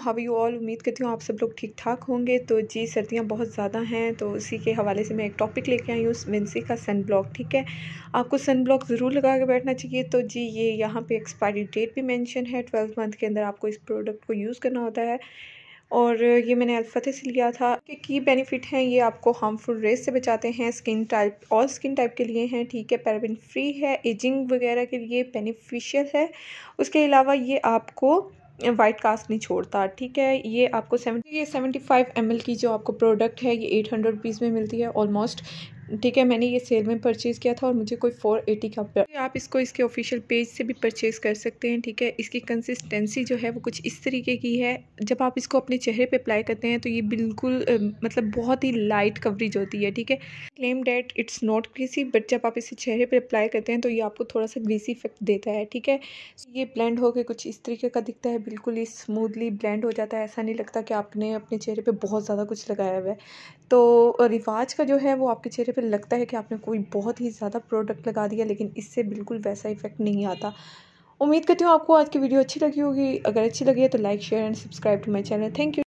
how you all उम्मीद करती हूँ आप सब लोग ठीक ठाक होंगे तो जी सर्दियाँ बहुत ज़्यादा हैं तो उसी के हवाले से मैं एक टॉपिक लेके आई हूँ विंसी का सन ब्लॉक ठीक है आपको सन ब्लॉक ज़रूर लगा के बैठना चाहिए तो जी ये यहाँ पे एक्सपायरी डेट भी मेंशन है ट्वेल्थ मंथ के अंदर आपको इस प्रोडक्ट को यूज़ करना होता है और ये मैंने अल्फतः से लिया था कि की बेनिफिट हैं ये आपको हार्मफुल रेस से बचाते हैं skin type all skin type के लिए हैं ठीक है पैराबिन फ्री है एजिंग वगैरह के लिए बेनिफिशियल है उसके अलावा ये आपको वाइट कास्ट नहीं छोड़ता ठीक है ये आपको सेवेंटी ये सेवेंटी फाइव एम की जो आपको प्रोडक्ट है ये एट हंड्रेड रुपीज़ में मिलती है ऑलमोस्ट ठीक है मैंने ये सेल में परचेज़ किया था और मुझे कोई फोर एटी का पड़ा तो आप इसको इसके ऑफिशियल पेज से भी परचेज़ कर सकते हैं ठीक है इसकी कंसिस्टेंसी जो है वो कुछ इस तरीके की है जब आप इसको अपने चेहरे पे अप्लाई करते हैं तो ये बिल्कुल मतलब बहुत ही लाइट कवरेज होती है ठीक है claim date it's not greasy but जब आप इसे चेहरे पर अप्लाई करते हैं तो ये आपको थोड़ा सा ग्रीसी इफेक्ट देता है ठीक है ये ब्लेंड होकर कुछ इस तरीके का दिखता है बिल्कुल ही स्मूदली ब्लेंड हो जाता है ऐसा नहीं लगता कि आपने अपने चेहरे पर बहुत ज़्यादा कुछ लगाया हुआ है तो रिवाज का जो है वो आपके चेहरे फिर लगता है कि आपने कोई बहुत ही ज़्यादा प्रोडक्ट लगा दिया लेकिन इससे बिल्कुल वैसा इफेक्ट नहीं आता उम्मीद करती हूँ आपको आज की वीडियो अच्छी लगी होगी अगर अच्छी लगी है तो like share and subscribe to my channel thank you